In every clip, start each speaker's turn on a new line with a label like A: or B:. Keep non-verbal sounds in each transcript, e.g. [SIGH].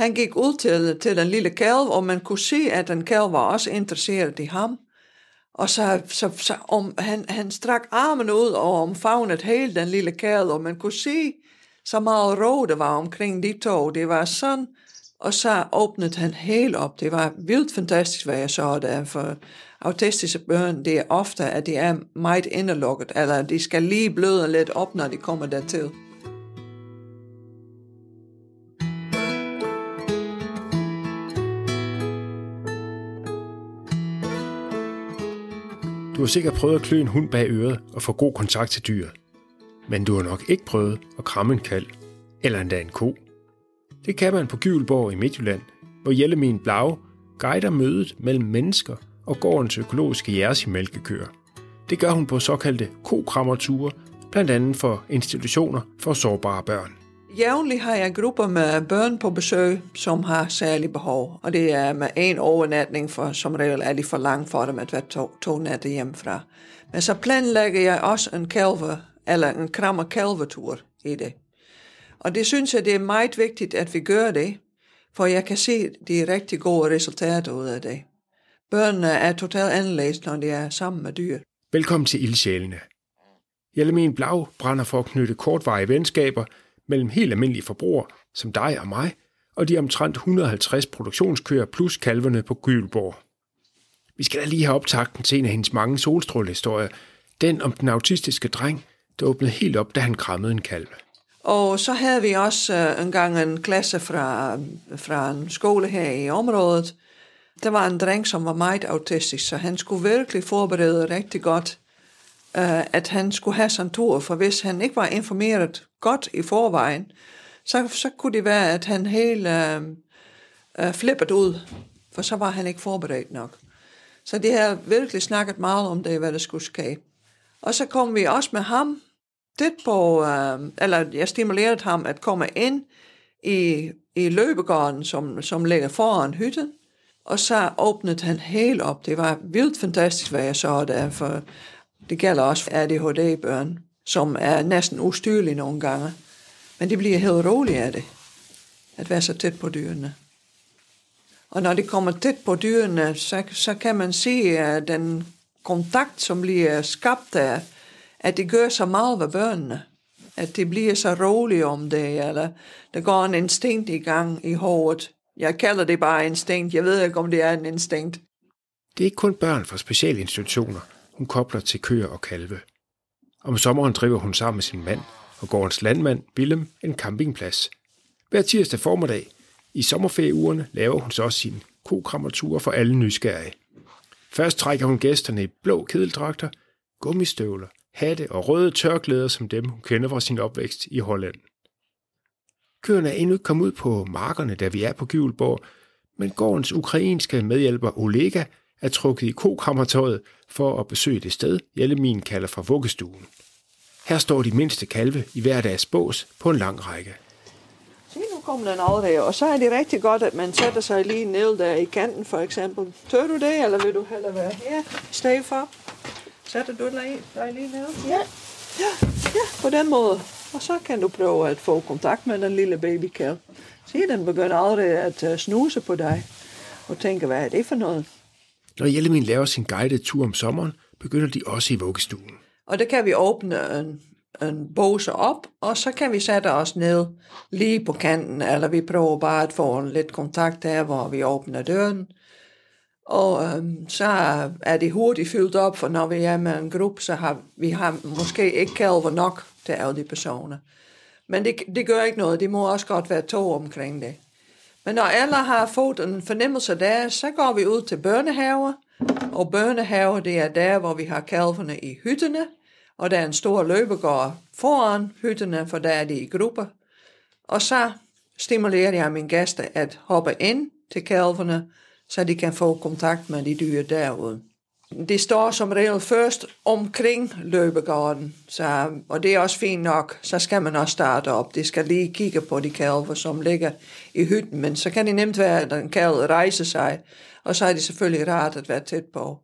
A: Han gik ud til, til den lille kalv, og man kunne se, at den kalv var også interesseret i ham. Og så, så, så om, han, han strak armen ud og omfavnede hele den lille kalv, og man kunne se, så meget ro det var omkring de to. Det var sådan, og så åbnede han helt op. Det var vildt fantastisk, hvad jeg så der, for autistiske børn, det er ofte, at de er meget indelukket, eller de skal lige bløde lidt op, når de kommer dertil.
B: Du har sikkert prøvet at klø en hund bag øret og få god kontakt til dyret. Men du har nok ikke prøvet at kramme en kald, eller endda en ko. Det kan man på Gyvelborg i Midtjylland, hvor Jellemin Blau guider mødet mellem mennesker og gårdens økologiske mælkekøer. Det gør hun på såkaldte kokrammerture, blandt andet for institutioner for sårbare børn.
A: Jævnligt har jeg grupper med børn på besøg, som har særlige behov, og det er med en overnatning, for som regel er de for langt for dem at være to, to nætter hjemmefra. Men så planlægger jeg også en kalve, eller en krammer kalvetur i det. Og det synes jeg, det er meget vigtigt, at vi gør det, for jeg kan se de rigtig gode resultater ud af det. Børnene er totalt anderledes, når de er sammen med dyr. Velkommen til Ildsjælene. Jelmin Blau
B: brænder for at knytte kortvarige venskaber – mellem helt almindelige forbrugere som dig og mig, og de omtrent 150 produktionskøer plus kalverne på Gylborg. Vi skal da lige have optagten til en af hendes mange solstrålehistorier, den om den autistiske dreng, der åbnede helt op, da han krammede en kalv.
A: Og så havde vi også øh, engang en klasse fra, fra en skole her i området. Der var en dreng, som var meget autistisk, så han skulle virkelig forberede rigtig godt, øh, at han skulle have sådan tur, for hvis han ikke var informeret godt i forvejen, så, så kunne det være, at han helt øh, øh, flippet ud, for så var han ikke forberedt nok. Så det har virkelig snakket meget om det, hvad der skulle ske. Og så kom vi også med ham tæt på, øh, eller jeg stimulerede ham at komme ind i, i løbegården, som, som ligger foran hytten, og så åbnede han helt op. Det var vildt fantastisk, hvad jeg så der, for det gælder også ADHD-børn som er næsten ustyrlig nogle gange. Men det bliver helt roligt af det, at være så tæt på dyrene. Og når det kommer tæt på dyrene, så, så kan man se at den kontakt, som bliver skabt af, at det gør så meget ved børnene. At det bliver så roligt om det, eller der går en instinkt i gang i hovedet. Jeg kalder det bare instinkt. Jeg ved ikke, om det er en instinkt. Det er ikke kun
B: børn fra specialinstitutioner, hun kobler til køer og kalve. Om sommeren driver hun sammen med sin mand og gårdens landmand Willem en campingplads. Hver tirsdag formiddag i sommerferieugerne laver hun så også sine kokrammerture for alle nysgerrige. Først trækker hun gæsterne i blå kedeldragter, gummistøvler, hatte og røde tørklæder som dem, hun kender fra sin opvækst i Holland. Køerne er endnu ikke kommet ud på markerne, da vi er på Gyvelborg, men gårdens ukrainske medhjælper Olega er trukket i kokrammertøjet for at besøge det sted, Jellemin kalder fra vuggestuen. Her står de mindste kalve i hver deres bås på en lang række.
A: Se, nu kommer den der, og så er det rigtig godt, at man sætter sig lige ned der i kanten, for eksempel. Tør du det, eller vil du hellere være her i stedet for? Sætter du dig, lige ned? Ja. ja. Ja, på den måde. Og så kan du prøve at få kontakt med den lille babykæl. Se, den begynder aldrig at øh, snuse på dig. Og tænker, hvad er det for noget?
B: Når Hjelmin laver sin guidede tur om sommeren, begynder de også i vuggestuen.
A: Og der kan vi åbne en, en bose op, og så kan vi sætte os ned lige på kanten, eller vi prøver bare at få en lidt kontakt der, hvor vi åbner døren. Og øhm, så er det hurtigt fyldt op, for når vi er med en gruppe, så har vi har måske ikke kalver nok til alle de personer. Men det, det gør ikke noget, det må også godt være to omkring det. Men når alle har fået en fornemmelse der, så går vi ud til børnehaver. Og børnehaver, det er der, hvor vi har kalverne i hytterne. Og der er en stor løbegård foran hytterne, for der er de i grupper. Og så stimulerer jeg mine gæster at hoppe ind til kalverne, så de kan få kontakt med de dyr derude det står som regel først omkring løbegården, så, og det er også fint nok, så skal man også starte op. Det skal lige kigge på de kalver, som ligger i hytten, men så kan det nemt være, at en kalv rejser sig, og så er det selvfølgelig rart at være tæt på.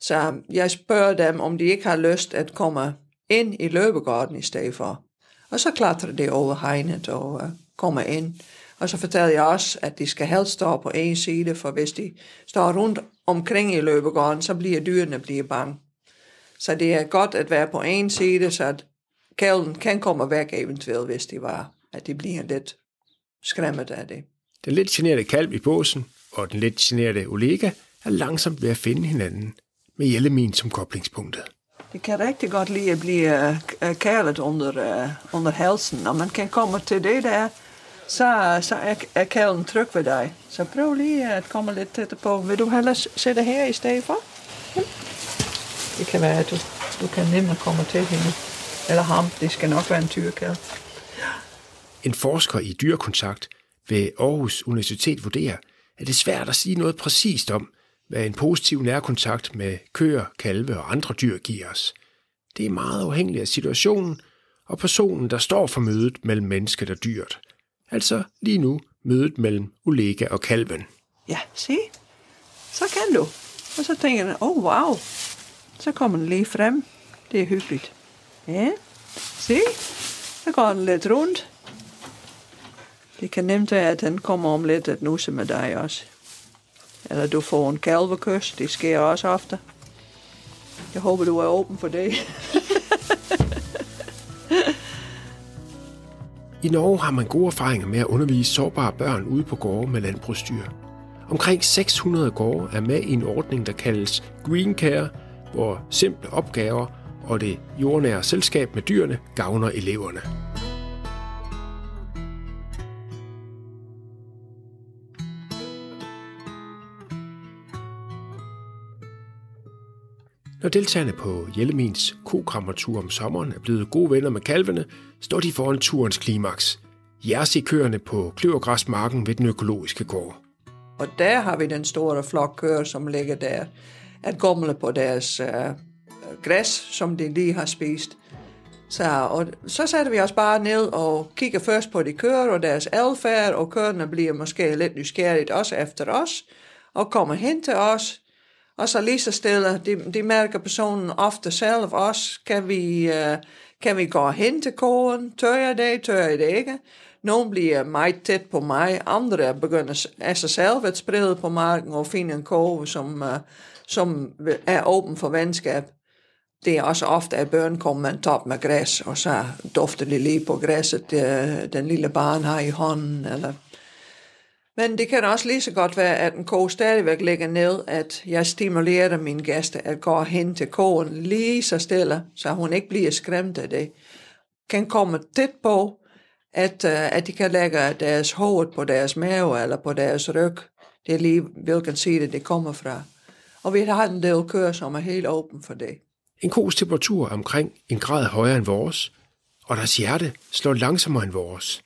A: Så jeg spørger dem, om de ikke har lyst at komme ind i løbegården i stedet for. Og så klatrer de over hegnet og uh, kommer ind. Og så fortæller jeg også, at de skal helst stå på en side, for hvis de står rundt omkring i løbegården, så bliver dyrene bliver bange. Så det er godt at være på en side, så at kælen kan komme væk eventuelt, hvis det var, at de bliver lidt skræmmet af det.
B: Den lidt generede kalv i båsen og den lidt generede Olega er langsomt ved at finde hinanden med Jellemin som koblingspunktet.
A: Det kan rigtig godt lide at blive øh, kælet under, øh, under halsen, og man kan komme til det der så, så er, er kælen tryg ved dig. Så prøv lige at komme lidt tættere på. Vil du hellere sætte her i stedet for? Det kan være, at du, du kan nemmere komme til hende. Eller ham. Det skal nok være en tyrekæl.
B: En forsker i dyrekontakt ved Aarhus Universitet vurderer, at det er svært at sige noget præcist om, hvad en positiv nærkontakt med køer, kalve og andre dyr giver os. Det er meget afhængigt af situationen og personen, der står for mødet mellem mennesket og dyret – altså lige nu mødet mellem Ulega og kalven.
A: Ja, se, så kan du. Og så tænker den, oh wow, så kommer den lige frem. Det er hyggeligt. Ja, se, så går den lidt rundt. Det kan nemt være, at den kommer om lidt at nusse med dig også. Eller du får en kalvekys, det sker også ofte. Jeg håber, du er åben for det. [LAUGHS]
B: I Norge har man gode erfaringer med at undervise sårbare børn ude på gårde med landbrugsdyr. Omkring 600 gårde er med i en ordning, der kaldes Green Care, hvor simple opgaver og det jordnære selskab med dyrene gavner eleverne. Når deltagerne på Jellemins kokrammertur om sommeren er blevet gode venner med kalvene, står de foran turens klimaks. køerne på kløvergræsmarken ved den økologiske gård.
A: Og der har vi den store flok køer, som ligger der at gomle på deres øh, græs, som de lige har spist. Så, og så satte vi os bare ned og kigger først på de køer og deres adfærd, og køerne bliver måske lidt nysgerrigt også efter os, og kommer hen til os, og så lige så stille, det, det mærker personen ofte selv også, kan vi, uh, kan vi gå hen til koden, tør jeg det, tør jeg det ikke. Nogle bliver meget tæt på mig, andre begynder af sig selv at sprede på marken og finde en kurve, som, uh, som er åben for venskab. Det er også ofte, at børn kommer med en top med græs, og så dufter de lige på græsset, øh, den lille barn har i hånden, eller men det kan også lige så godt være, at en ko stadigvæk ligger ned, at jeg stimulerer min gæste at gå hen til koen lige så stille, så hun ikke bliver skræmt af det. Kan komme tæt på, at, øh, at de kan lægge deres hoved på deres mave eller på deres ryg. Det er lige, hvilken side det kommer fra. Og vi har en del køer, som er helt åben for det.
B: En kos temperatur er omkring en grad højere end vores, og deres hjerte slår langsommere end vores.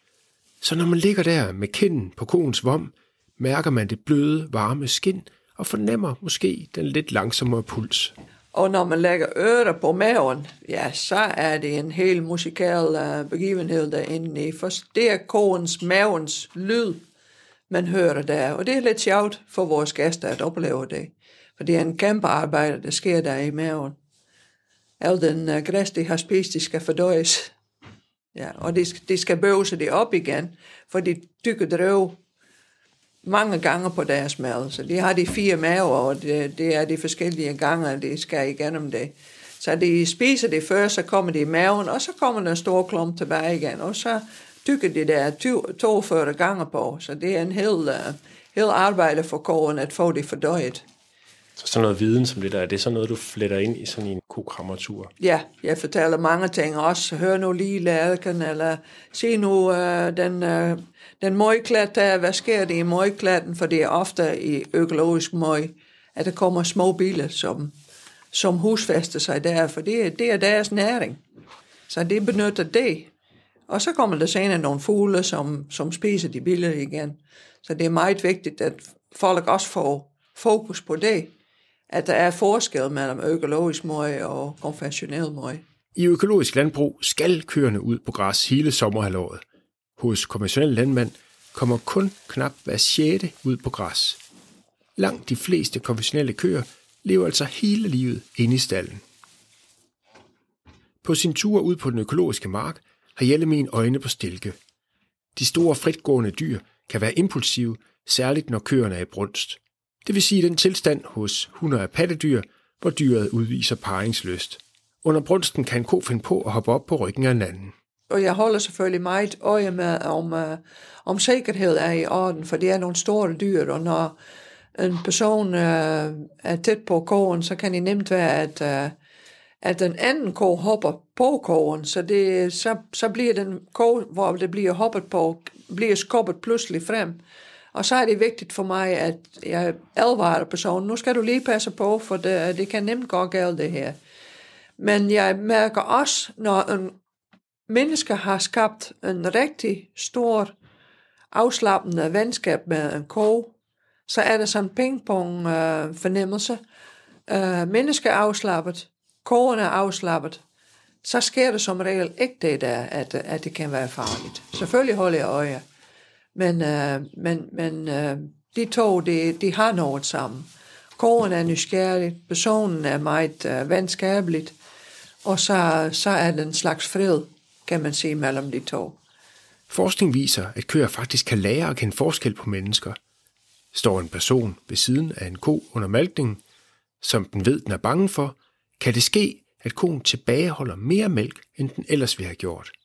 B: Så når man ligger der med kinden på koens vom, mærker man det bløde, varme skin og fornemmer måske den lidt langsommere puls.
A: Og når man lægger ører på maven, ja, så er det en helt musikal øh, begivenhed derinde i. Først det er koens mavens lyd, man hører der. Og det er lidt sjovt for vores gæster at opleve det. For det er en kæmpe arbejde, der sker der i maven. Al den øh, græs, de har spist, de skal fordøjes. Ja, og de, de skal bøvse det op igen, for de tykker drøv mange gange på deres mad. Så de har de fire maver, og det, det er de forskellige gange, de skal igennem det. Så de spiser det før, så kommer de i maven, og så kommer der en stor klump tilbage igen, og så tykker de der 42 gange på. Så det er en hel, uh, hel arbejde for kåren at få det fordøjet.
B: Så sådan noget viden som det der, er det sådan noget, du fletter ind i sådan en kukrammatur?
A: Ja, jeg fortæller mange ting også. Hør nu lige lærken, eller se nu øh, den, øh, den møgklat der, hvad sker det i møgklatten? For det er ofte i økologisk møg, at der kommer små biler, som, som husfester sig der, for det, det er deres næring. Så det benytter det. Og så kommer der senere nogle fugle, som, som spiser de billeder igen. Så det er meget vigtigt, at folk også får fokus på det at der er forskel mellem økologisk møg og konventionel møg. I økologisk landbrug skal
B: køerne ud på græs hele sommerhalvåret. Hos konventionelle landmænd kommer kun knap hver sjette ud på græs. Langt de fleste konventionelle køer lever altså hele livet inde i stallen. På sin tur ud på den økologiske mark har min øjne på stilke. De store fritgående dyr kan være impulsive, særligt når køerne er i brunst – det vil sige den tilstand hos hunder af pattedyr, hvor dyret udviser paringsløst. Under brunsten kan en ko finde på at hoppe op på ryggen af en anden.
A: Og jeg holder selvfølgelig meget øje med, om, uh, om sikkerhed er i orden, for det er nogle store dyr, og når en person uh, er tæt på koen, så kan det nemt være, at, uh, at den anden ko hopper på koen, så, det, så, så bliver den ko, hvor det bliver hoppet på, bliver skubbet pludselig frem. Og så er det vigtigt for mig, at jeg advarer personen, nu skal du lige passe på, for det, det kan nemt gå galt det her. Men jeg mærker også, når en menneske har skabt en rigtig stor afslappende venskab med en ko, så er det sådan en pingpong øh, fornemmelse. Øh, menneske er afslappet, kogen er afslappet, så sker det som regel ikke det der, at, at det kan være farligt. Selvfølgelig holder jeg øje. Men, øh, men, men øh, de to, de, de har noget sammen. Kåren er nysgerrig, personen er meget øh, venskabeligt, og så, så er den slags fred, kan man sige, mellem de to.
B: Forskning viser, at køer faktisk kan lære at kende forskel på mennesker. Står en person ved siden af en ko under malkningen, som den ved, den er bange for, kan det ske, at koen tilbageholder mere mælk, end den ellers ville have gjort –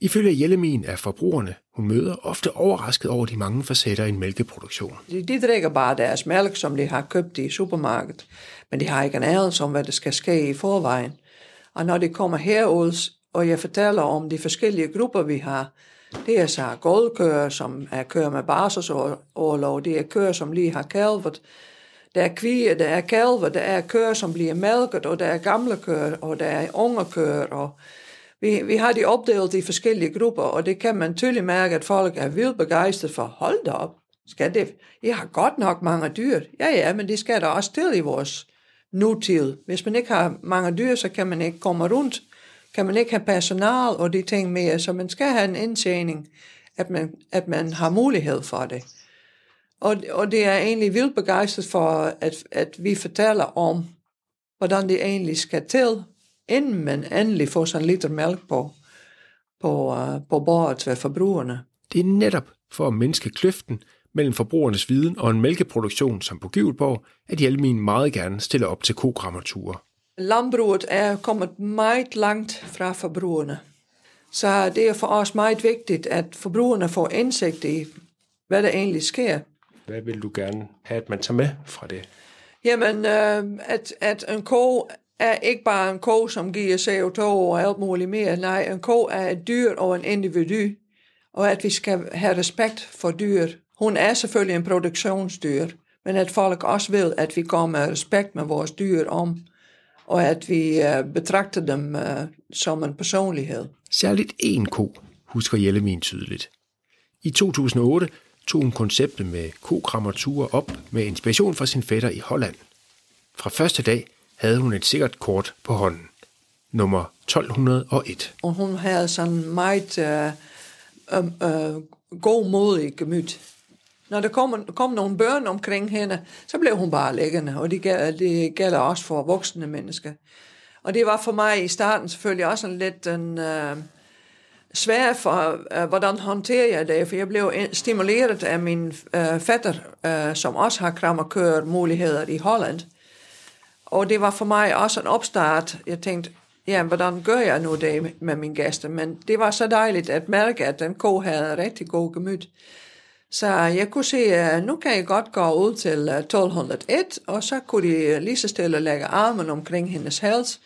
B: Ifølge Jellemin er forbrugerne, hun møder, ofte overrasket over de mange facetter i en mælkeproduktion.
A: De, de drikker bare deres mælk, som de har købt i supermarkedet, men de har ikke en anelse om, hvad der skal ske i forvejen. Og når de kommer herud, og jeg fortæller om de forskellige grupper, vi har, det er så gårdkører, som er kører med barselsoverlov, det er kører, som lige har kalvet, der er kvier, der er kalver, der er kører, som bliver mælket, og der er gamle kører, og der er unge kører, og vi, vi har de opdelt i forskellige grupper, og det kan man tydeligt mærke, at folk er vildt begejstrede for. Hold da op, skal det? I har godt nok mange dyr. Ja, ja, men det skal der også til i vores nutid. Hvis man ikke har mange dyr, så kan man ikke komme rundt, kan man ikke have personal og de ting mere, så man skal have en indtjening, at man, at man har mulighed for det. Og, og det er egentlig vildt begejstret for, at, at vi fortæller om, hvordan det egentlig skal til, inden man endelig får sådan en liter mælk på, på, eh, på bordet ved forbrugerne. Det er netop for at mindske kløften
B: mellem forbrugernes viden og en mælkeproduktion som på Gyvelborg, at Hjalmin meget gerne stiller op til kogrammaturer.
A: Landbruget er kommet meget langt fra forbrugerne. Så det er for os meget vigtigt, at forbrugerne får indsigt i, hvad der egentlig sker.
B: Hvad vil du gerne have, at man tager med fra det?
A: Jamen, øh, at, at en ko er ikke bare en ko, som giver CO2 og alt muligt mere. Nej, en ko er et dyr og en individu, og at vi skal have respekt for dyr. Hun er selvfølgelig en produktionsdyr, men at folk også vil, at vi går med respekt med vores dyr om, og at vi øh, betragter dem øh, som en personlighed.
B: Særligt en ko husker min tydeligt. I 2008 tog hun konceptet med kokrammaturer op med inspiration fra sin fætter i Holland. Fra første dag – havde hun et sikkert kort på hånden. Nummer 1201.
A: Og hun havde sådan meget øh, øhm, øh, god mod i gemyt. Når der kom, kom nogle børn omkring hende, så blev hun bare læggende, og det, det gælder også for voksne mennesker. Og det var for mig i starten selvfølgelig også en lidt en, øh, svær for, øh, hvordan håndterer jeg det, for jeg blev stimuleret af min øh, fætter, øh, som også har krammerkører muligheder i Holland. Og det var for mig også en opstart. Jeg tænkte, ja, hvordan gør jeg nu det med min gæster? Men det var så dejligt at mærke, at den ko havde rigtig god gemyt. Så jeg kunne se, at nu kan jeg godt gå ud til 1201, øh, og så kunne de lige så stille lægge armen omkring hendes hals,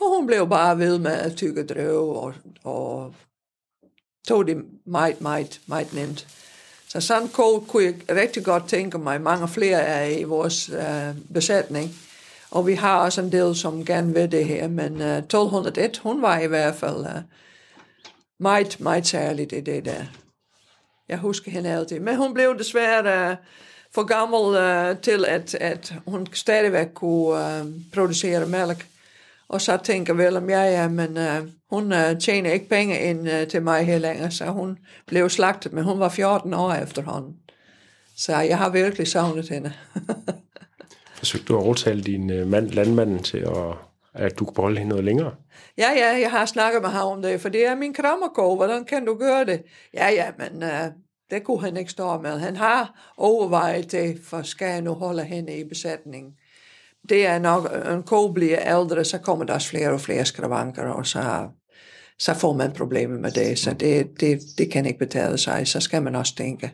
A: og hun blev bare ved med at tykke drøv, og, og tog det meget, meget, meget nemt. Så sådan kunne jeg rigtig godt tænke mig mange flere af i vores øh, besætning. Og vi har også en del, som gerne vil det her, men uh, øh, 1201, hun var i hvert fald uh, meget, meget særligt i det der. Jeg husker hende altid. Men hun blev desværre uh, for gammel uh, til, at, at hun stadigvæk kunne uh, producere mælk. Og så tænker om jeg, ja, men uh, hun uh, tjener ikke penge ind uh, til mig her længere, så hun blev slagtet, men hun var 14 år efterhånden. Så jeg har virkelig savnet hende. [LAUGHS]
B: Forsøgte du at overtale din øh, mand, landmanden til at at du kan beholde hende noget længere.
A: Ja, ja, jeg har snakket med ham om det, for det er min krammerkog, hvordan kan du gøre det? Ja, ja, men uh, det kunne han ikke stå med. Han har overvejet det, for skal jeg nu holde hende i besætningen? Det er nok, øh, en ko bliver ældre, så kommer der også flere og flere skravanker, og så, så får man problemer med det, så det, det, det kan ikke betale sig, så skal man også tænke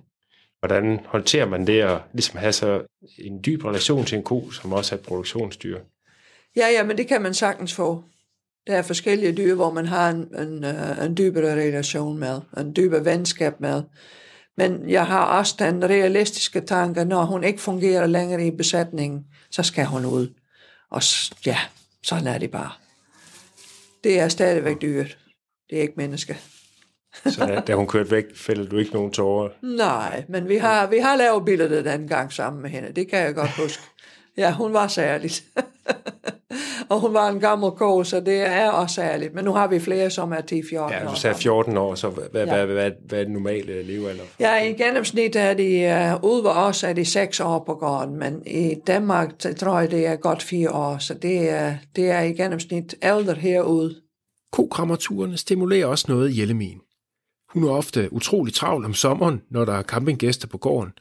B: hvordan håndterer man det at ligesom have så en dyb relation til en ko, som også er et produktionsdyr?
A: Ja, ja, men det kan man sagtens få. Der er forskellige dyr, hvor man har en, en, øh, en dybere relation med, en dybere venskab med. Men jeg har også den realistiske tanke, når hun ikke fungerer længere i besætningen, så skal hun ud. Og ja, sådan er det bare. Det er stadigvæk dyrt. Det er ikke menneske.
B: Så da, hun kørte væk, fældede du ikke nogen tårer?
A: Nej, men vi har, vi har lavet billedet den gang sammen med hende. Det kan jeg godt huske. Ja, hun var særlig. [LAUGHS] og hun var en gammel ko, så det er også særligt. Men nu har vi flere, som er 10-14 år. Ja, du sagde
B: 14 år, så hvad, ja. hvad, hvad, hvad er den normale levealder?
A: Ja, i gennemsnit er de, uh, ude ved os er de 6 år på gården, men i Danmark tror jeg, det er godt 4 år, så det uh, det er i gennemsnit ældre herude. Kokrammerturene stimulerer
B: også noget i Jellemien. Hun er ofte utrolig travl om sommeren, når der er campinggæster på gården.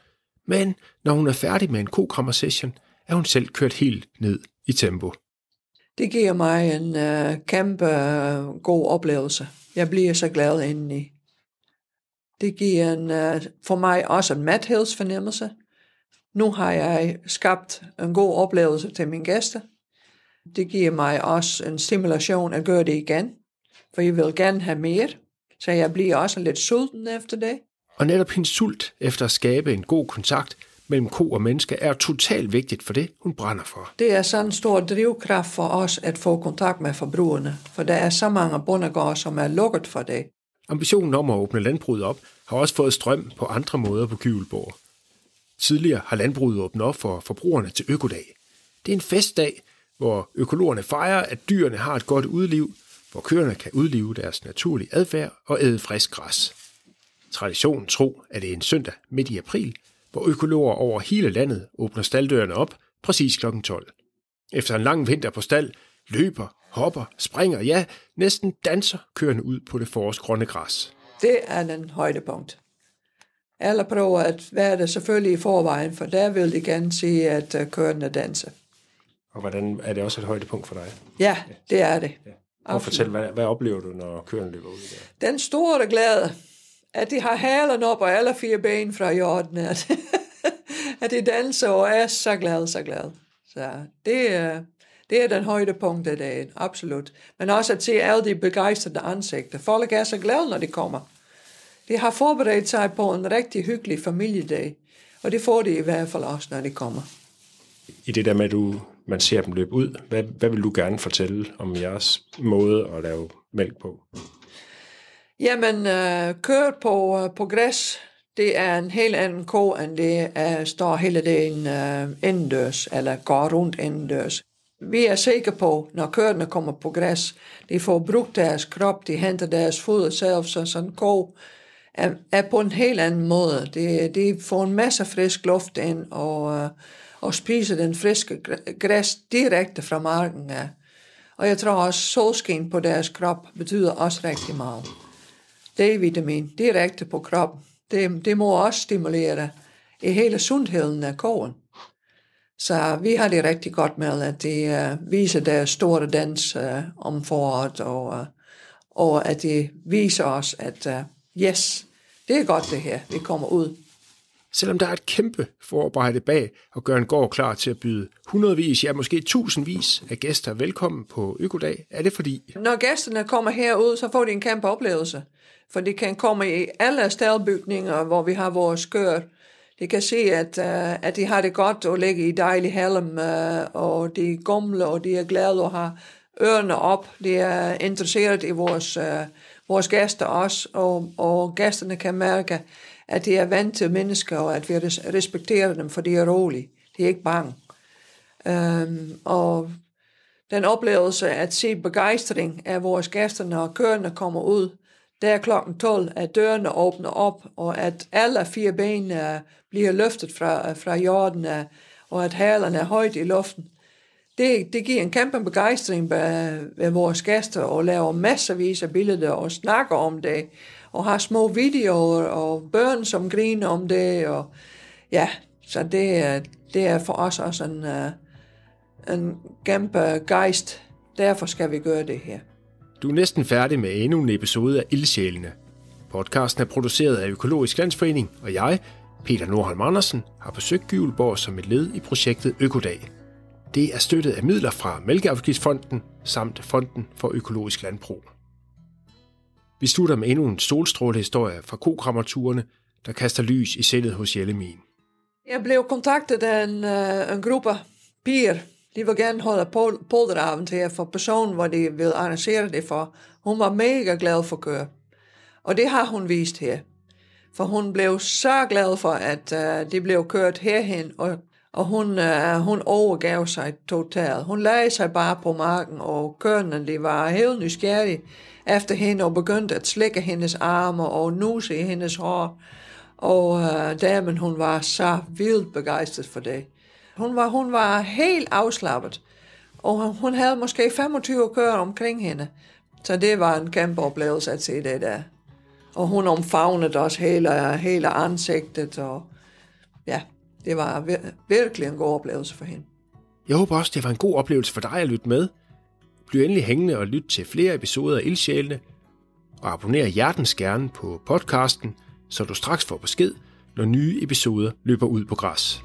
B: Men når hun er færdig med en session, er hun selv kørt helt ned i tempo.
A: Det giver mig en uh, kæmpe uh, god oplevelse. Jeg bliver så glad indeni. Det giver en, uh, for mig også en mathedsfornemmelse. Nu har jeg skabt en god oplevelse til mine gæster. Det giver mig også en stimulation at gøre det igen, for jeg vil gerne have mere så jeg bliver også lidt sulten efter det.
B: Og netop hendes sult efter at skabe en god kontakt mellem ko og menneske er totalt vigtigt for det, hun brænder for.
A: Det er sådan en stor drivkraft for os at få kontakt med forbrugerne, for der er så mange bondegårde, som er lukket for det.
B: Ambitionen om at åbne landbruget op har også fået strøm på andre måder på Gyvelborg. Tidligere har landbruget åbnet op for forbrugerne til økodag. Det er en festdag, hvor økologerne fejrer, at dyrene har et godt udliv, hvor køerne kan udlive deres naturlige adfærd og æde frisk græs. Traditionen tro, at det er en søndag midt i april, hvor økologer over hele landet åbner stalddørene op præcis kl. 12. Efter en lang vinter på stald løber, hopper, springer, ja, næsten danser køerne ud på det forårsgrønne græs.
A: Det er den højdepunkt. Alle prøver at være det selvfølgelig i forvejen, for der vil de gerne sige, at øh, køerne danser.
B: Og hvordan er det også et højdepunkt for dig?
A: Ja, det er det. Ja. Og fortæl,
B: hvad, hvad oplever du, når køren løber ud
A: der? Den store glæde, at de har halen op og alle fire ben fra jorden, at, [LAUGHS] at de danser og er så glade, så glade. Så det, er, det er den højdepunkt af dagen, absolut. Men også at se alle de begejstrede ansigter. Folk er så glade, når de kommer. De har forberedt sig på en rigtig hyggelig familiedag, og det får de i hvert fald også, når de kommer.
B: I det der med, at du man ser dem løbe ud. Hvad, hvad vil du gerne fortælle om jeres måde at lave mælk på?
A: Jamen, øh, kørt på, øh, på græs, det er en helt anden ko, end det er, står hele dagen øh, indendørs, eller går rundt indendørs. Vi er sikre på, når køerne kommer på græs, de får brugt deres krop, de henter deres foder selv, så sådan en ko er, er på en helt anden måde. De, de får en masse frisk luft ind, og øh, og spise den friske græs direkte fra marken af. Og jeg tror også, solskin på deres krop betyder også rigtig meget. D-vitamin direkte på kroppen, det, det må også stimulere i hele sundheden af koen. Så vi har det rigtig godt med, at de uh, øh, viser deres store dans uh, om foråret, og, uh, og at de viser os, at uh, yes, det er godt det her, vi kommer ud selvom der
B: er et kæmpe forarbejde bag at gøre en gård klar til at byde hundredvis, ja måske tusindvis af gæster velkommen på Økodag,
A: er det fordi... Når gæsterne kommer herud, så får de en kæmpe oplevelse. For de kan komme i alle staldbygninger, hvor vi har vores køer. De kan se, at, uh, at de har det godt at ligge i dejlig halm, uh, og de er gumle, og de er glade og har ørerne op. De er interesseret i vores, uh, vores gæster også, og, og gæsterne kan mærke, at de er vant til mennesker, og at vi respekterer dem, for de er rolige. De er ikke bange. Øhm, og den oplevelse at se begejstring af vores gæster, når kørende kommer ud, der er klokken 12, at dørene åbner op, og at alle fire ben bliver løftet fra, fra jorden, og at halerne er højt i luften. Det, det giver en kæmpe begejstring ved, ved vores gæster, og laver masservis af billeder og snakker om det, og har små videoer og børn, som griner om det. Og, ja, så det det er for os også en, øh, en kæmpe geist. Derfor skal vi gøre det her.
B: Du er næsten færdig med endnu en episode af Ildsjælene. Podcasten er produceret af Økologisk Landsforening, og jeg, Peter Nordholm Andersen, har besøgt Gyvelborg som et led i projektet Økodag. Det er støttet af midler fra Mælkeafgiftsfonden samt Fonden for Økologisk Landbrug. Vi slutter med endnu en solstrålehistorie fra kokrammerturene, der kaster lys i sindet hos Jellemin.
A: Jeg blev kontaktet af en, uh, en gruppe piger. De vil gerne holde pol- polteravn til for personen, hvor de vil arrangere det for. Hun var mega glad for køre. Og det har hun vist her. For hun blev så glad for, at uh, øh, det blev kørt herhen og og hun, øh, hun overgav sig totalt. Hun lagde sig bare på marken, og kønnen de var helt nysgerrige efter hende og begyndte at slikke hendes arme og nuse i hendes hår. Og øh, damen, hun var så vildt begejstret for det. Hun var, hun var helt afslappet, og hun havde måske 25 køer omkring hende. Så det var en kæmpe oplevelse at se det der. Og hun omfavnede også hele, hele ansigtet, og ja, det var vir- virkelig en god
B: oplevelse for hende. Jeg håber også, det var en god oplevelse for dig at lytte med. Bliv endelig hængende og lyt til flere episoder af Ildsjælene, og abonner hjertens gerne på podcasten, så du straks får besked, når nye episoder løber ud på græs.